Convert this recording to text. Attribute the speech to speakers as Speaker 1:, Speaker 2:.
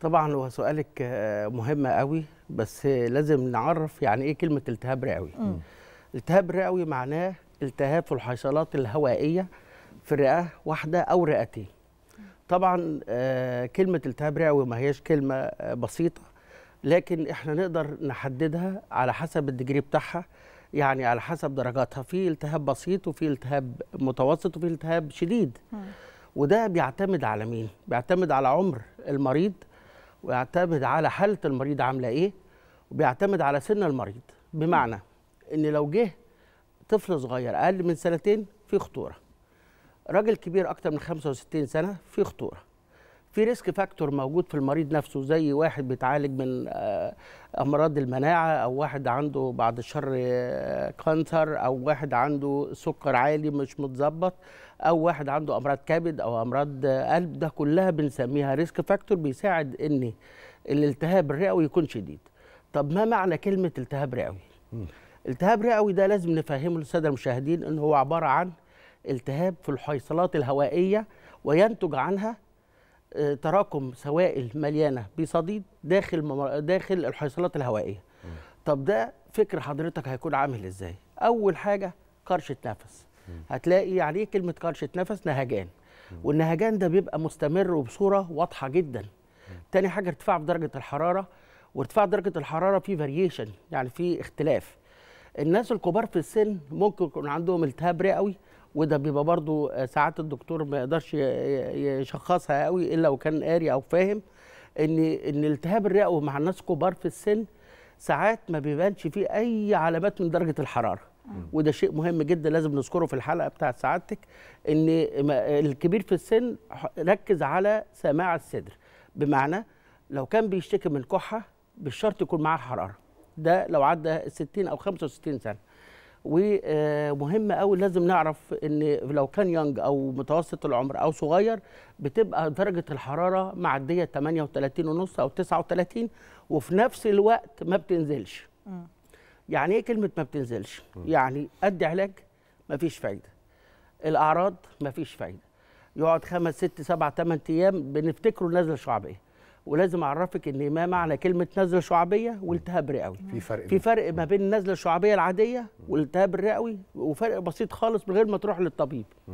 Speaker 1: طبعا هو سؤالك آه، مهم قوي بس لازم نعرف يعني ايه كلمه التهاب رئوي التهاب رئوي معناه التهاب في الحيصلات الهوائيه في رئه واحده او رئتين طبعا آه، كلمه التهاب رئوي ما هياش كلمه آه، بسيطه لكن احنا نقدر نحددها على حسب الدجري بتاعها يعني على حسب درجاتها في التهاب بسيط وفي التهاب متوسط وفي التهاب شديد وده بيعتمد على مين بيعتمد على عمر المريض ويعتمد على حاله المريض عامله ايه وبيعتمد على سن المريض بمعنى ان لو جه طفل صغير اقل من سنتين في خطوره راجل كبير اكتر من 65 سنه في خطوره في ريسك فاكتور موجود في المريض نفسه زي واحد بيتعالج من آه، امراض المناعه او واحد عنده بعد الشر كانسر آه، او واحد عنده سكر عالي مش متظبط او واحد عنده امراض كبد او امراض آه، قلب ده كلها بنسميها ريسك فاكتور بيساعد ان الالتهاب الرئوي يكون شديد طب ما معنى كلمه التهاب رئوي التهاب رئوي ده لازم نفهمه للساده المشاهدين ان هو عباره عن التهاب في الحيصلات الهوائيه وينتج عنها تراكم سوائل مليانه بصديد داخل داخل الحصيلات الهوائيه طب ده فكر حضرتك هيكون عامل ازاي اول حاجه كرشه نفس هتلاقي عليه كلمه كرشه نفس نهجان والنهجان ده بيبقى مستمر وبصوره واضحه جدا تاني حاجه ارتفاع بدرجه الحراره وارتفاع درجه الحراره فيه فاريشن يعني في اختلاف الناس الكبار في السن ممكن يكون عندهم التهاب رئوي وده بيبقى برضو ساعات الدكتور ما يقدرش يشخصها قوي الا لو كان قاري او فاهم ان ان التهاب الرئوي مع الناس كبار في السن ساعات ما بيبانش فيه اي علامات من درجه الحراره وده شيء مهم جدا لازم نذكره في الحلقه بتاعه سعادتك ان الكبير في السن ركز على سماع الصدر بمعنى لو كان بيشتكي من كحه بالشرط يكون معاه حراره ده لو عدى 60 او 65 سنه ومهم قوي لازم نعرف ان لو كان يونج او متوسط العمر او صغير بتبقى درجه الحراره معديه 38 ونص او 39 وفي نفس الوقت ما بتنزلش يعني ايه كلمه ما بتنزلش يعني ادي علاج ما فيش فايده الاعراض ما فيش فايده يقعد خمس ست سبع ثمان ايام بنفتكره نزله شعبيه ولازم اعرفك ان ما معنى كلمه نزله شعبيه والتهاب رئوي في فرق في فرق ما بين النزله الشعبيه العاديه والتهاب الرئوي وفرق بسيط خالص من غير ما تروح للطبيب